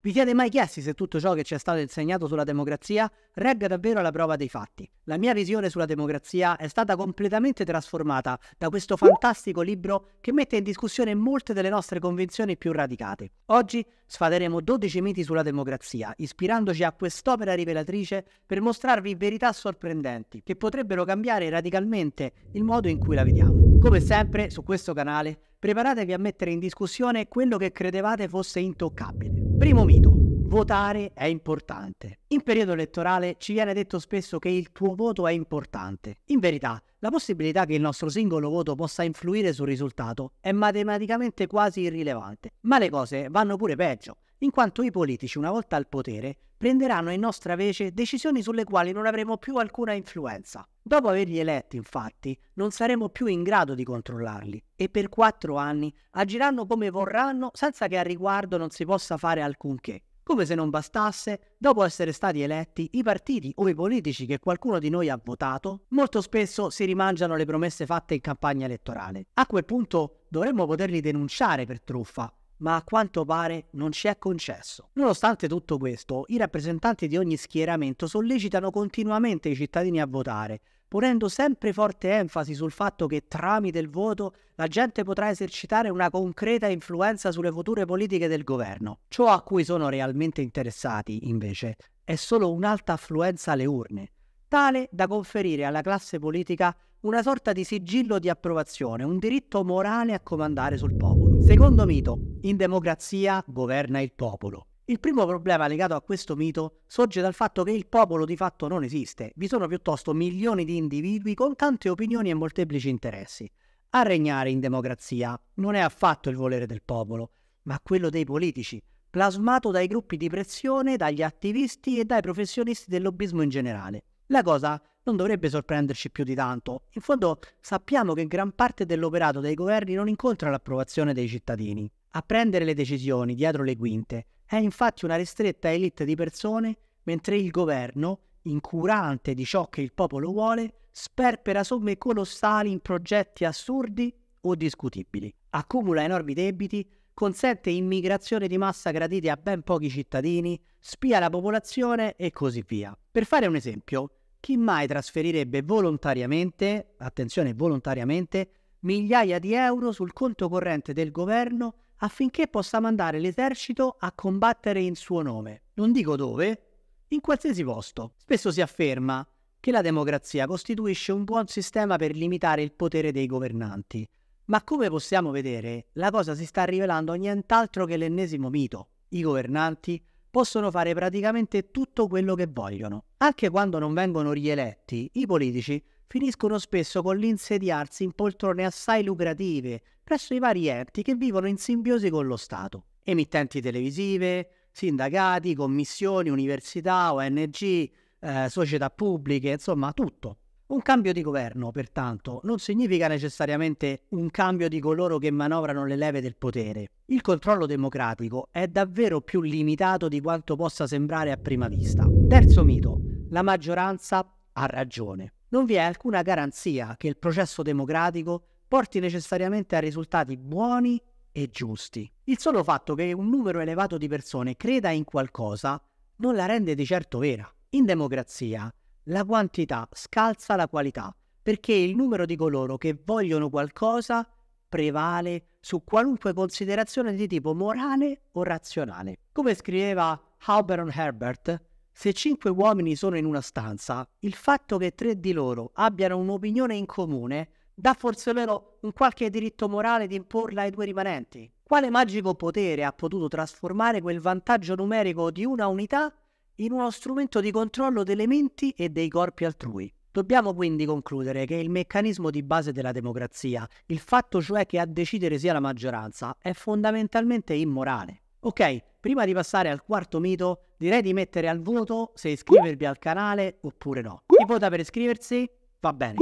Vi siete mai chiesti se tutto ciò che ci è stato insegnato sulla democrazia regga davvero alla prova dei fatti? La mia visione sulla democrazia è stata completamente trasformata da questo fantastico libro che mette in discussione molte delle nostre convinzioni più radicate. Oggi sfaderemo 12 miti sulla democrazia, ispirandoci a quest'opera rivelatrice per mostrarvi verità sorprendenti che potrebbero cambiare radicalmente il modo in cui la vediamo. Come sempre, su questo canale, preparatevi a mettere in discussione quello che credevate fosse intoccabile. Primo mito. Votare è importante. In periodo elettorale ci viene detto spesso che il tuo voto è importante. In verità, la possibilità che il nostro singolo voto possa influire sul risultato è matematicamente quasi irrilevante. Ma le cose vanno pure peggio, in quanto i politici, una volta al potere, prenderanno in nostra vece decisioni sulle quali non avremo più alcuna influenza. Dopo averli eletti, infatti, non saremo più in grado di controllarli e per quattro anni agiranno come vorranno senza che al riguardo non si possa fare alcunché. Come se non bastasse, dopo essere stati eletti, i partiti o i politici che qualcuno di noi ha votato molto spesso si rimangiano le promesse fatte in campagna elettorale. A quel punto dovremmo poterli denunciare per truffa ma a quanto pare non ci è concesso. Nonostante tutto questo, i rappresentanti di ogni schieramento sollecitano continuamente i cittadini a votare, ponendo sempre forte enfasi sul fatto che tramite il voto la gente potrà esercitare una concreta influenza sulle future politiche del governo. Ciò a cui sono realmente interessati, invece, è solo un'alta affluenza alle urne, tale da conferire alla classe politica una sorta di sigillo di approvazione, un diritto morale a comandare sul popolo. Secondo mito, in democrazia governa il popolo. Il primo problema legato a questo mito sorge dal fatto che il popolo di fatto non esiste, vi sono piuttosto milioni di individui con tante opinioni e molteplici interessi. A regnare in democrazia non è affatto il volere del popolo, ma quello dei politici, plasmato dai gruppi di pressione, dagli attivisti e dai professionisti del lobbismo in generale. La cosa non dovrebbe sorprenderci più di tanto. In fondo sappiamo che gran parte dell'operato dei governi non incontra l'approvazione dei cittadini. A prendere le decisioni dietro le quinte è infatti una ristretta elite di persone, mentre il governo, incurante di ciò che il popolo vuole, sperpera somme colossali in progetti assurdi o discutibili, accumula enormi debiti, consente immigrazione di massa graditi a ben pochi cittadini, spia la popolazione e così via. Per fare un esempio, chi mai trasferirebbe volontariamente, attenzione volontariamente, migliaia di euro sul conto corrente del governo affinché possa mandare l'esercito a combattere in suo nome? Non dico dove, in qualsiasi posto. Spesso si afferma che la democrazia costituisce un buon sistema per limitare il potere dei governanti, ma come possiamo vedere, la cosa si sta rivelando nient'altro che l'ennesimo mito. I governanti possono fare praticamente tutto quello che vogliono. Anche quando non vengono rieletti, i politici finiscono spesso con l'insediarsi in poltrone assai lucrative presso i vari enti che vivono in simbiosi con lo Stato, emittenti televisive, sindacati, commissioni, università, ONG, eh, società pubbliche, insomma tutto. Un cambio di governo, pertanto, non significa necessariamente un cambio di coloro che manovrano le leve del potere. Il controllo democratico è davvero più limitato di quanto possa sembrare a prima vista. Terzo mito, la maggioranza ha ragione. Non vi è alcuna garanzia che il processo democratico porti necessariamente a risultati buoni e giusti. Il solo fatto che un numero elevato di persone creda in qualcosa non la rende di certo vera. In democrazia la quantità scalza la qualità, perché il numero di coloro che vogliono qualcosa prevale su qualunque considerazione di tipo morale o razionale. Come scriveva Halberon Herbert, se cinque uomini sono in una stanza, il fatto che tre di loro abbiano un'opinione in comune dà forse forselero un qualche diritto morale di imporla ai due rimanenti. Quale magico potere ha potuto trasformare quel vantaggio numerico di una unità in uno strumento di controllo delle menti e dei corpi altrui. Dobbiamo quindi concludere che il meccanismo di base della democrazia, il fatto cioè che a decidere sia la maggioranza, è fondamentalmente immorale. Ok, prima di passare al quarto mito, direi di mettere al voto se iscrivervi al canale oppure no. Chi vota per iscriversi? Va bene.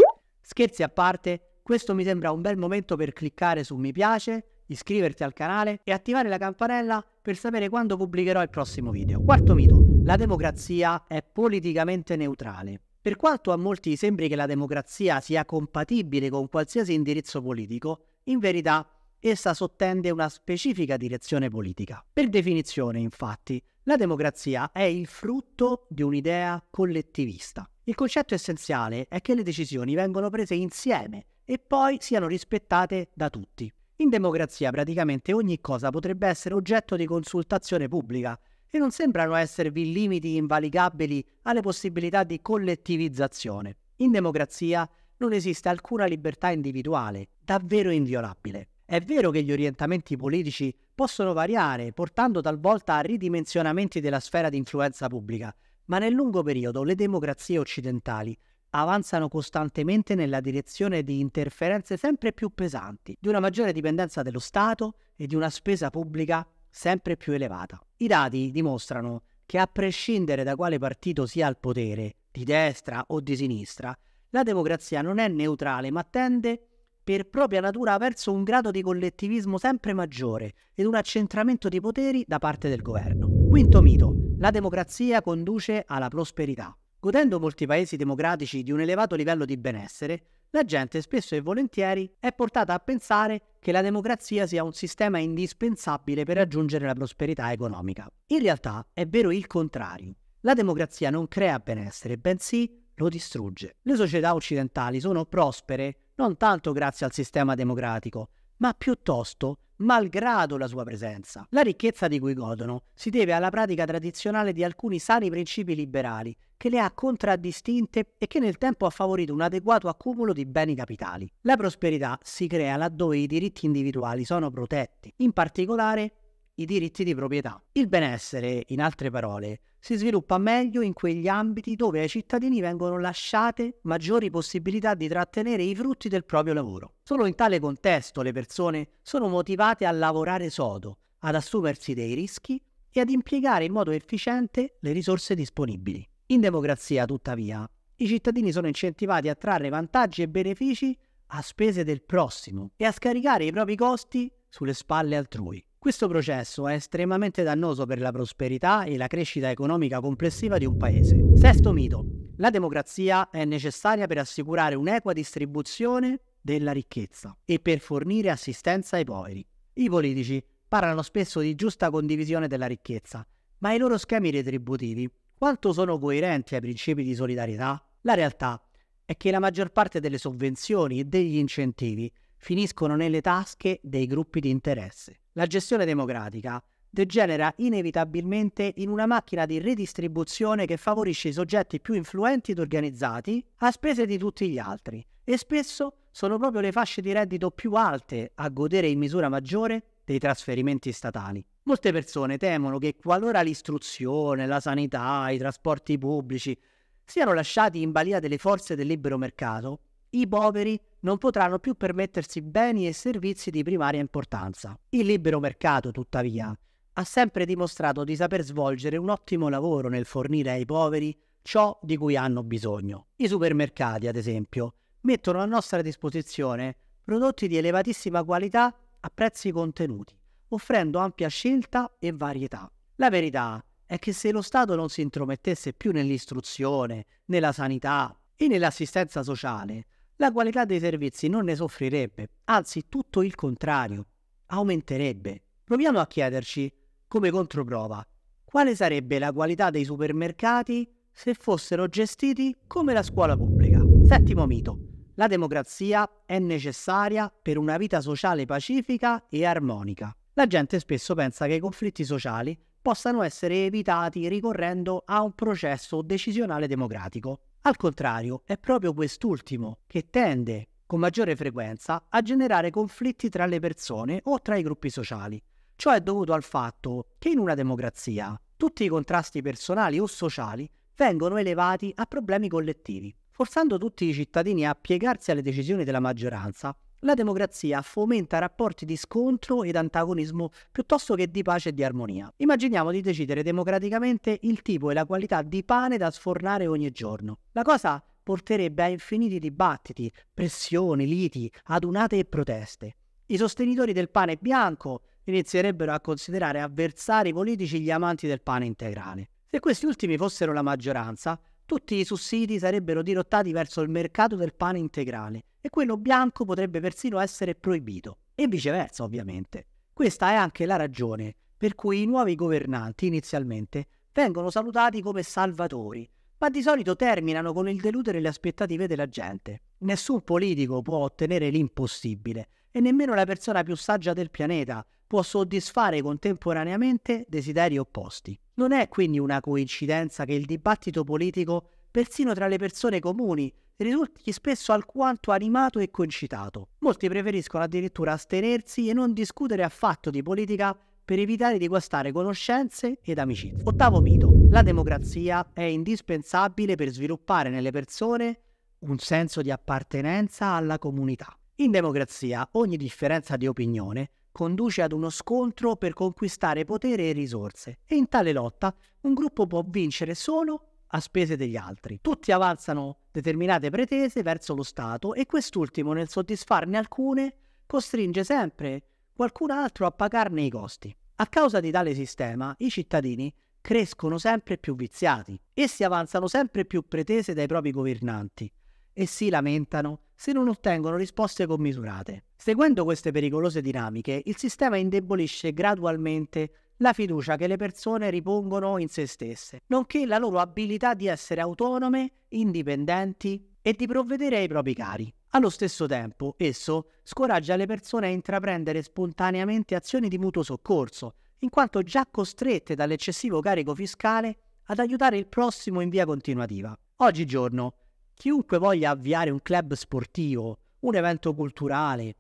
Scherzi a parte, questo mi sembra un bel momento per cliccare su mi piace, iscriverti al canale e attivare la campanella per sapere quando pubblicherò il prossimo video. Quarto mito. La democrazia è politicamente neutrale. Per quanto a molti sembri che la democrazia sia compatibile con qualsiasi indirizzo politico, in verità essa sottende una specifica direzione politica. Per definizione, infatti, la democrazia è il frutto di un'idea collettivista. Il concetto essenziale è che le decisioni vengono prese insieme e poi siano rispettate da tutti. In democrazia praticamente ogni cosa potrebbe essere oggetto di consultazione pubblica e non sembrano esservi limiti invalicabili alle possibilità di collettivizzazione. In democrazia non esiste alcuna libertà individuale, davvero inviolabile. È vero che gli orientamenti politici possono variare, portando talvolta a ridimensionamenti della sfera di influenza pubblica, ma nel lungo periodo le democrazie occidentali avanzano costantemente nella direzione di interferenze sempre più pesanti, di una maggiore dipendenza dello Stato e di una spesa pubblica sempre più elevata. I dati dimostrano che a prescindere da quale partito sia al potere, di destra o di sinistra, la democrazia non è neutrale ma tende per propria natura verso un grado di collettivismo sempre maggiore ed un accentramento di poteri da parte del governo. Quinto mito, la democrazia conduce alla prosperità. Godendo molti paesi democratici di un elevato livello di benessere, la gente spesso e volentieri è portata a pensare che la democrazia sia un sistema indispensabile per raggiungere la prosperità economica. In realtà è vero il contrario. La democrazia non crea benessere, bensì lo distrugge. Le società occidentali sono prospere non tanto grazie al sistema democratico, ma piuttosto grazie malgrado la sua presenza. La ricchezza di cui godono si deve alla pratica tradizionale di alcuni sani principi liberali, che le ha contraddistinte e che nel tempo ha favorito un adeguato accumulo di beni capitali. La prosperità si crea laddove i diritti individuali sono protetti, in particolare i diritti di proprietà. Il benessere, in altre parole, si sviluppa meglio in quegli ambiti dove ai cittadini vengono lasciate maggiori possibilità di trattenere i frutti del proprio lavoro. Solo in tale contesto le persone sono motivate a lavorare sodo, ad assumersi dei rischi e ad impiegare in modo efficiente le risorse disponibili. In democrazia, tuttavia, i cittadini sono incentivati a trarre vantaggi e benefici a spese del prossimo e a scaricare i propri costi sulle spalle altrui. Questo processo è estremamente dannoso per la prosperità e la crescita economica complessiva di un paese. Sesto mito. La democrazia è necessaria per assicurare un'equa distribuzione della ricchezza e per fornire assistenza ai poveri. I politici parlano spesso di giusta condivisione della ricchezza, ma i loro schemi retributivi quanto sono coerenti ai principi di solidarietà? La realtà è che la maggior parte delle sovvenzioni e degli incentivi finiscono nelle tasche dei gruppi di interesse la gestione democratica degenera inevitabilmente in una macchina di redistribuzione che favorisce i soggetti più influenti ed organizzati a spese di tutti gli altri e spesso sono proprio le fasce di reddito più alte a godere in misura maggiore dei trasferimenti statali. Molte persone temono che qualora l'istruzione, la sanità, i trasporti pubblici siano lasciati in balia delle forze del libero mercato, i poveri non potranno più permettersi beni e servizi di primaria importanza. Il libero mercato, tuttavia, ha sempre dimostrato di saper svolgere un ottimo lavoro nel fornire ai poveri ciò di cui hanno bisogno. I supermercati, ad esempio, mettono a nostra disposizione prodotti di elevatissima qualità a prezzi contenuti, offrendo ampia scelta e varietà. La verità è che se lo Stato non si intromettesse più nell'istruzione, nella sanità e nell'assistenza sociale, la qualità dei servizi non ne soffrirebbe, anzi tutto il contrario, aumenterebbe. Proviamo a chiederci, come controprova, quale sarebbe la qualità dei supermercati se fossero gestiti come la scuola pubblica. Settimo mito. La democrazia è necessaria per una vita sociale pacifica e armonica. La gente spesso pensa che i conflitti sociali possano essere evitati ricorrendo a un processo decisionale democratico. Al contrario, è proprio quest'ultimo che tende con maggiore frequenza a generare conflitti tra le persone o tra i gruppi sociali. Ciò è dovuto al fatto che in una democrazia tutti i contrasti personali o sociali vengono elevati a problemi collettivi, forzando tutti i cittadini a piegarsi alle decisioni della maggioranza la democrazia fomenta rapporti di scontro ed antagonismo piuttosto che di pace e di armonia. Immaginiamo di decidere democraticamente il tipo e la qualità di pane da sfornare ogni giorno. La cosa porterebbe a infiniti dibattiti, pressioni, liti, adunate e proteste. I sostenitori del pane bianco inizierebbero a considerare avversari politici gli amanti del pane integrale. Se questi ultimi fossero la maggioranza, tutti i sussidi sarebbero dirottati verso il mercato del pane integrale e quello bianco potrebbe persino essere proibito, e viceversa ovviamente. Questa è anche la ragione per cui i nuovi governanti inizialmente vengono salutati come salvatori, ma di solito terminano con il deludere le aspettative della gente. Nessun politico può ottenere l'impossibile e nemmeno la persona più saggia del pianeta può soddisfare contemporaneamente desideri opposti. Non è quindi una coincidenza che il dibattito politico persino tra le persone comuni, risulti spesso alquanto animato e concitato. Molti preferiscono addirittura astenersi e non discutere affatto di politica per evitare di guastare conoscenze ed amicizie. Ottavo mito. La democrazia è indispensabile per sviluppare nelle persone un senso di appartenenza alla comunità. In democrazia ogni differenza di opinione conduce ad uno scontro per conquistare potere e risorse e in tale lotta un gruppo può vincere solo a spese degli altri. Tutti avanzano determinate pretese verso lo Stato e quest'ultimo nel soddisfarne alcune costringe sempre qualcun altro a pagarne i costi. A causa di tale sistema i cittadini crescono sempre più viziati, essi avanzano sempre più pretese dai propri governanti e si lamentano se non ottengono risposte commisurate. Seguendo queste pericolose dinamiche, il sistema indebolisce gradualmente la fiducia che le persone ripongono in se stesse, nonché la loro abilità di essere autonome, indipendenti e di provvedere ai propri cari. Allo stesso tempo, esso scoraggia le persone a intraprendere spontaneamente azioni di mutuo soccorso, in quanto già costrette dall'eccessivo carico fiscale ad aiutare il prossimo in via continuativa. Oggigiorno, chiunque voglia avviare un club sportivo, un evento culturale,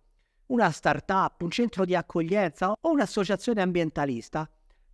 una start-up, un centro di accoglienza o un'associazione ambientalista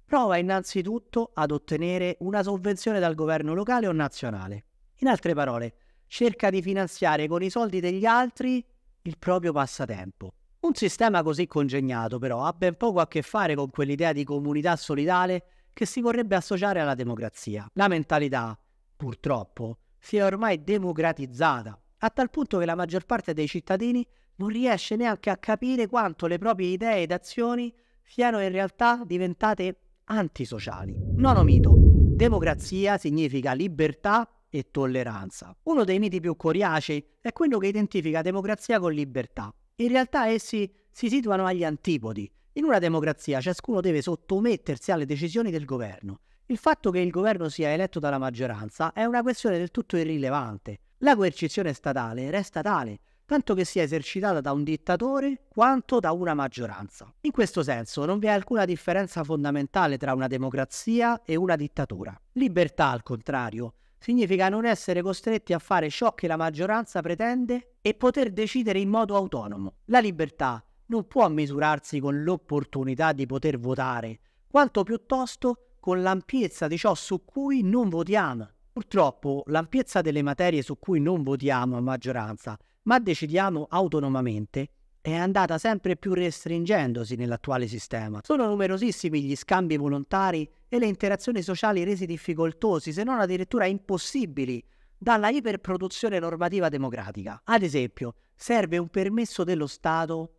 prova innanzitutto ad ottenere una sovvenzione dal governo locale o nazionale. In altre parole, cerca di finanziare con i soldi degli altri il proprio passatempo. Un sistema così congegnato però ha ben poco a che fare con quell'idea di comunità solidale che si vorrebbe associare alla democrazia. La mentalità, purtroppo, si è ormai democratizzata, a tal punto che la maggior parte dei cittadini non riesce neanche a capire quanto le proprie idee ed azioni siano in realtà diventate antisociali. Nono mito. Democrazia significa libertà e tolleranza. Uno dei miti più coriacei è quello che identifica democrazia con libertà. In realtà essi si situano agli antipodi. In una democrazia ciascuno deve sottomettersi alle decisioni del governo. Il fatto che il governo sia eletto dalla maggioranza è una questione del tutto irrilevante. La coercizione statale resta tale tanto che sia esercitata da un dittatore quanto da una maggioranza. In questo senso non vi è alcuna differenza fondamentale tra una democrazia e una dittatura. Libertà, al contrario, significa non essere costretti a fare ciò che la maggioranza pretende e poter decidere in modo autonomo. La libertà non può misurarsi con l'opportunità di poter votare, quanto piuttosto con l'ampiezza di ciò su cui non votiamo Purtroppo l'ampiezza delle materie su cui non votiamo a maggioranza, ma decidiamo autonomamente, è andata sempre più restringendosi nell'attuale sistema. Sono numerosissimi gli scambi volontari e le interazioni sociali resi difficoltosi, se non addirittura impossibili, dalla iperproduzione normativa democratica. Ad esempio, serve un permesso dello Stato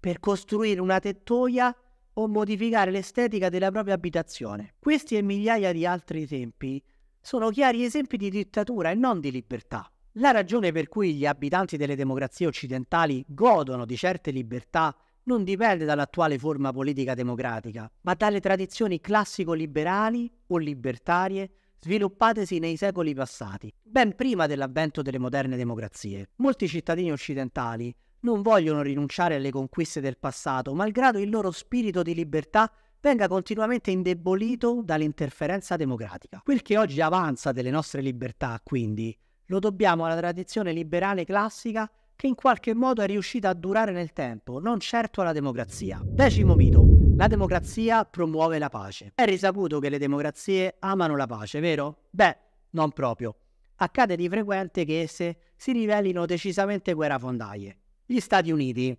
per costruire una tettoia o modificare l'estetica della propria abitazione. Questi e migliaia di altri esempi sono chiari esempi di dittatura e non di libertà. La ragione per cui gli abitanti delle democrazie occidentali godono di certe libertà non dipende dall'attuale forma politica democratica, ma dalle tradizioni classico-liberali o libertarie sviluppatesi nei secoli passati, ben prima dell'avvento delle moderne democrazie. Molti cittadini occidentali non vogliono rinunciare alle conquiste del passato, malgrado il loro spirito di libertà venga continuamente indebolito dall'interferenza democratica. Quel che oggi avanza delle nostre libertà, quindi, lo dobbiamo alla tradizione liberale classica che in qualche modo è riuscita a durare nel tempo, non certo alla democrazia. Decimo mito. La democrazia promuove la pace. È risaputo che le democrazie amano la pace, vero? Beh, non proprio. Accade di frequente che esse si rivelino decisamente guerrafondaie. Gli Stati Uniti,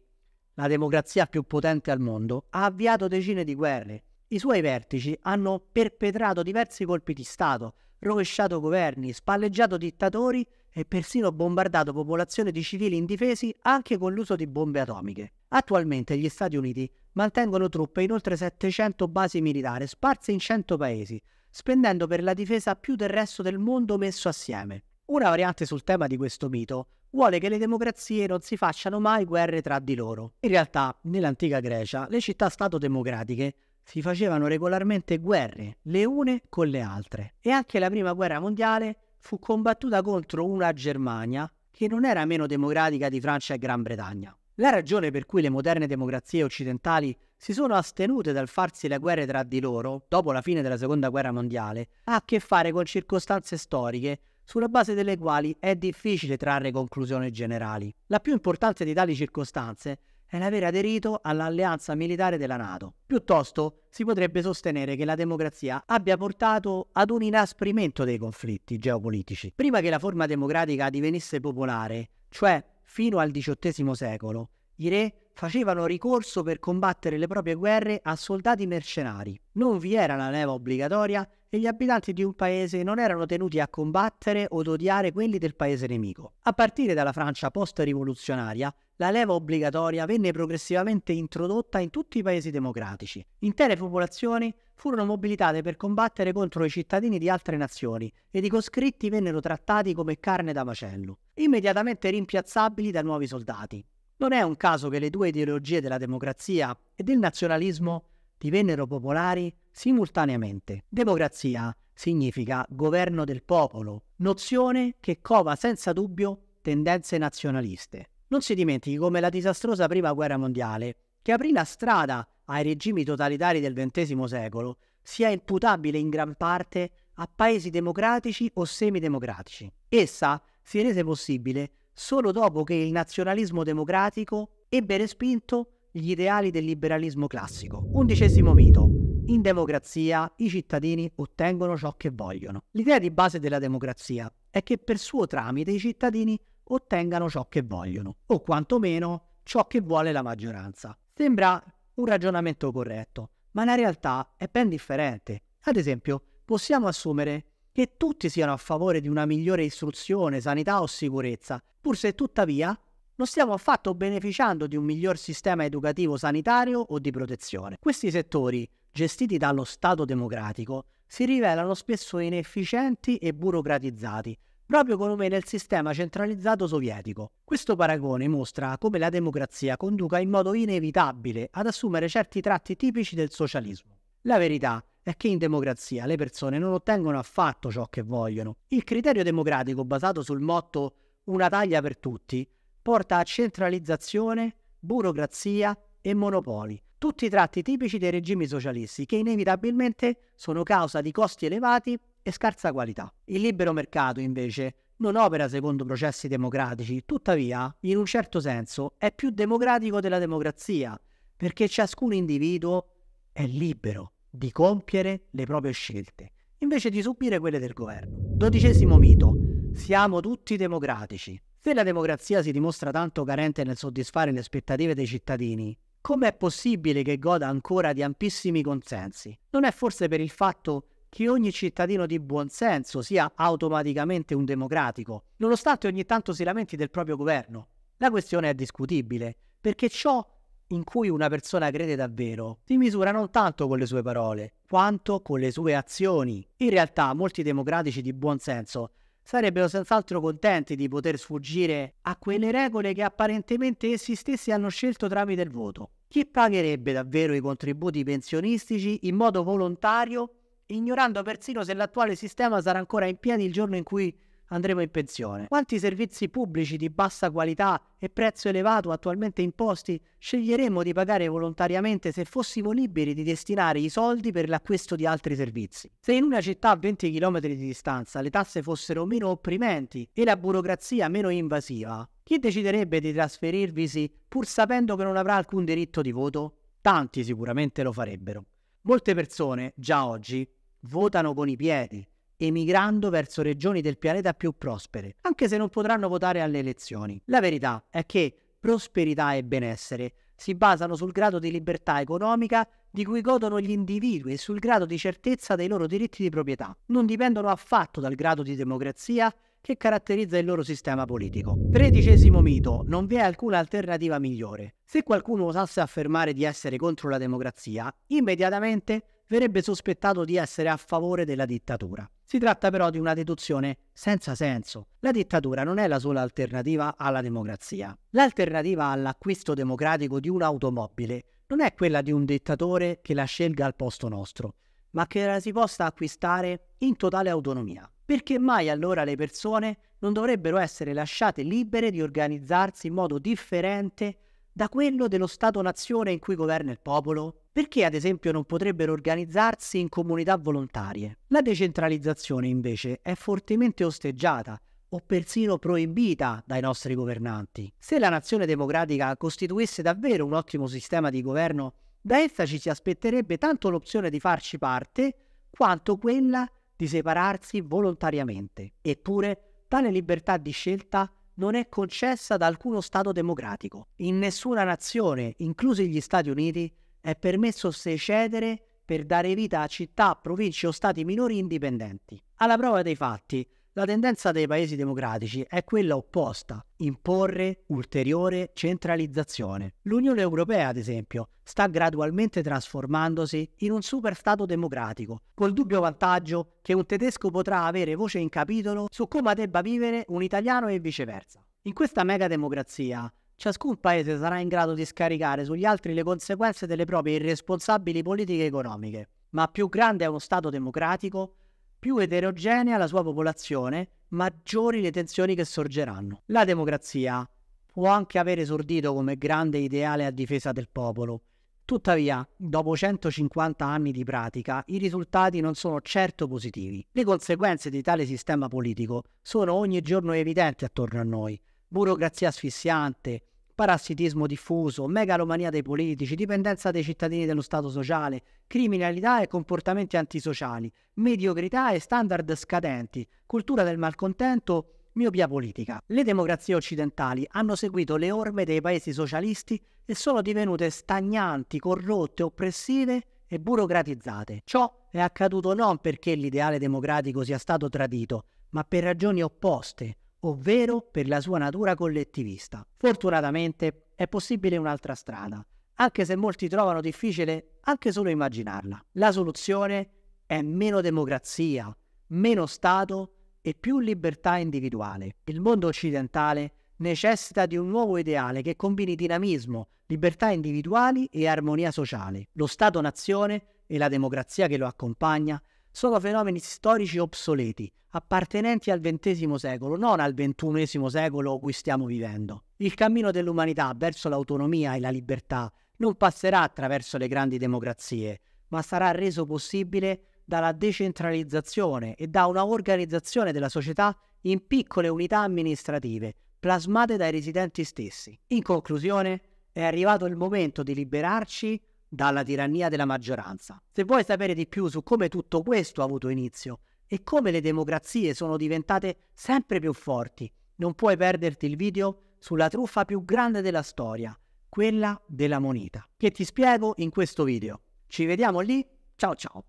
la democrazia più potente al mondo, ha avviato decine di guerre. I suoi vertici hanno perpetrato diversi colpi di Stato, rovesciato governi, spalleggiato dittatori e persino bombardato popolazioni di civili indifesi anche con l'uso di bombe atomiche. Attualmente gli Stati Uniti mantengono truppe in oltre 700 basi militari sparse in 100 paesi, spendendo per la difesa più del resto del mondo messo assieme. Una variante sul tema di questo mito vuole che le democrazie non si facciano mai guerre tra di loro. In realtà, nell'antica Grecia, le città-stato democratiche si facevano regolarmente guerre, le une con le altre. E anche la Prima Guerra Mondiale fu combattuta contro una Germania che non era meno democratica di Francia e Gran Bretagna. La ragione per cui le moderne democrazie occidentali si sono astenute dal farsi le guerre tra di loro, dopo la fine della Seconda Guerra Mondiale, ha a che fare con circostanze storiche sulla base delle quali è difficile trarre conclusioni generali. La più importante di tali circostanze è l'aver aderito all'alleanza militare della Nato. Piuttosto si potrebbe sostenere che la democrazia abbia portato ad un inasprimento dei conflitti geopolitici. Prima che la forma democratica divenisse popolare, cioè fino al XVIII secolo, i re facevano ricorso per combattere le proprie guerre a soldati mercenari. Non vi era la leva obbligatoria e gli abitanti di un paese non erano tenuti a combattere o ad odiare quelli del paese nemico. A partire dalla Francia post-rivoluzionaria, la leva obbligatoria venne progressivamente introdotta in tutti i paesi democratici. Intere popolazioni furono mobilitate per combattere contro i cittadini di altre nazioni ed i coscritti vennero trattati come carne da macello, immediatamente rimpiazzabili da nuovi soldati. Non è un caso che le due ideologie della democrazia e del nazionalismo divennero popolari simultaneamente. Democrazia significa governo del popolo, nozione che cova senza dubbio tendenze nazionaliste. Non si dimentichi come la disastrosa Prima Guerra Mondiale, che aprì la strada ai regimi totalitari del XX secolo, sia imputabile in gran parte a paesi democratici o semidemocratici. Essa si rese possibile solo dopo che il nazionalismo democratico ebbe respinto gli ideali del liberalismo classico. Undicesimo mito. In democrazia i cittadini ottengono ciò che vogliono. L'idea di base della democrazia è che per suo tramite i cittadini ottengano ciò che vogliono, o quantomeno ciò che vuole la maggioranza. Sembra un ragionamento corretto, ma la realtà è ben differente. Ad esempio, possiamo assumere che tutti siano a favore di una migliore istruzione, sanità o sicurezza, pur se tuttavia non stiamo affatto beneficiando di un miglior sistema educativo sanitario o di protezione. Questi settori, gestiti dallo Stato democratico, si rivelano spesso inefficienti e burocratizzati, proprio come nel sistema centralizzato sovietico. Questo paragone mostra come la democrazia conduca in modo inevitabile ad assumere certi tratti tipici del socialismo. La verità è che in democrazia le persone non ottengono affatto ciò che vogliono. Il criterio democratico basato sul motto una taglia per tutti porta a centralizzazione, burocrazia e monopoli, tutti i tratti tipici dei regimi socialisti che inevitabilmente sono causa di costi elevati e scarsa qualità. Il libero mercato, invece, non opera secondo processi democratici, tuttavia, in un certo senso, è più democratico della democrazia, perché ciascun individuo è libero di compiere le proprie scelte, invece di subire quelle del governo. Dodicesimo mito. Siamo tutti democratici. Se la democrazia si dimostra tanto carente nel soddisfare le aspettative dei cittadini, com'è possibile che goda ancora di ampissimi consensi? Non è forse per il fatto che ogni cittadino di buonsenso sia automaticamente un democratico, nonostante ogni tanto si lamenti del proprio governo? La questione è discutibile, perché ciò in cui una persona crede davvero si misura non tanto con le sue parole, quanto con le sue azioni. In realtà molti democratici di buonsenso sarebbero senz'altro contenti di poter sfuggire a quelle regole che apparentemente essi stessi hanno scelto tramite il voto. Chi pagherebbe davvero i contributi pensionistici in modo volontario, ignorando persino se l'attuale sistema sarà ancora in piedi il giorno in cui andremo in pensione. Quanti servizi pubblici di bassa qualità e prezzo elevato attualmente imposti sceglieremmo di pagare volontariamente se fossimo liberi di destinare i soldi per l'acquisto di altri servizi? Se in una città a 20 km di distanza le tasse fossero meno opprimenti e la burocrazia meno invasiva, chi deciderebbe di trasferirvisi pur sapendo che non avrà alcun diritto di voto? Tanti sicuramente lo farebbero. Molte persone, già oggi, votano con i piedi emigrando verso regioni del pianeta più prospere, anche se non potranno votare alle elezioni. La verità è che prosperità e benessere si basano sul grado di libertà economica di cui godono gli individui e sul grado di certezza dei loro diritti di proprietà. Non dipendono affatto dal grado di democrazia che caratterizza il loro sistema politico. Tredicesimo mito, non vi è alcuna alternativa migliore. Se qualcuno osasse affermare di essere contro la democrazia, immediatamente verrebbe sospettato di essere a favore della dittatura. Si tratta però di una deduzione senza senso. La dittatura non è la sola alternativa alla democrazia. L'alternativa all'acquisto democratico di un'automobile non è quella di un dittatore che la scelga al posto nostro, ma che la si possa acquistare in totale autonomia. Perché mai allora le persone non dovrebbero essere lasciate libere di organizzarsi in modo differente da quello dello Stato-nazione in cui governa il popolo? Perché ad esempio non potrebbero organizzarsi in comunità volontarie? La decentralizzazione invece è fortemente osteggiata o persino proibita dai nostri governanti. Se la nazione democratica costituisse davvero un ottimo sistema di governo, da essa ci si aspetterebbe tanto l'opzione di farci parte quanto quella di separarsi volontariamente. Eppure, tale libertà di scelta non è concessa da alcuno Stato democratico. In nessuna nazione, inclusi gli Stati Uniti, è permesso secedere per dare vita a città, province o stati minori indipendenti. Alla prova dei fatti, la tendenza dei paesi democratici è quella opposta, imporre ulteriore centralizzazione. L'Unione Europea, ad esempio, sta gradualmente trasformandosi in un super Stato democratico, col dubbio vantaggio che un tedesco potrà avere voce in capitolo su come debba vivere un italiano e viceversa. In questa mega democrazia, ciascun paese sarà in grado di scaricare sugli altri le conseguenze delle proprie irresponsabili politiche economiche. Ma più grande è uno Stato democratico, più eterogenea la sua popolazione, maggiori le tensioni che sorgeranno. La democrazia può anche aver esordito come grande ideale a difesa del popolo. Tuttavia, dopo 150 anni di pratica, i risultati non sono certo positivi. Le conseguenze di tale sistema politico sono ogni giorno evidenti attorno a noi. Burocrazia asfissiante, parassitismo diffuso, megalomania dei politici, dipendenza dei cittadini dello Stato sociale, criminalità e comportamenti antisociali, mediocrità e standard scadenti, cultura del malcontento, miopia politica. Le democrazie occidentali hanno seguito le orme dei paesi socialisti e sono divenute stagnanti, corrotte, oppressive e burocratizzate. Ciò è accaduto non perché l'ideale democratico sia stato tradito, ma per ragioni opposte, ovvero per la sua natura collettivista. Fortunatamente è possibile un'altra strada, anche se molti trovano difficile anche solo immaginarla. La soluzione è meno democrazia, meno Stato e più libertà individuale. Il mondo occidentale necessita di un nuovo ideale che combini dinamismo, libertà individuali e armonia sociale. Lo Stato-nazione e la democrazia che lo accompagna sono fenomeni storici obsoleti, appartenenti al XX secolo, non al XXI secolo cui stiamo vivendo. Il cammino dell'umanità verso l'autonomia e la libertà non passerà attraverso le grandi democrazie, ma sarà reso possibile dalla decentralizzazione e da una organizzazione della società in piccole unità amministrative, plasmate dai residenti stessi. In conclusione, è arrivato il momento di liberarci dalla tirannia della maggioranza. Se vuoi sapere di più su come tutto questo ha avuto inizio e come le democrazie sono diventate sempre più forti, non puoi perderti il video sulla truffa più grande della storia, quella della moneta, che ti spiego in questo video. Ci vediamo lì, ciao ciao!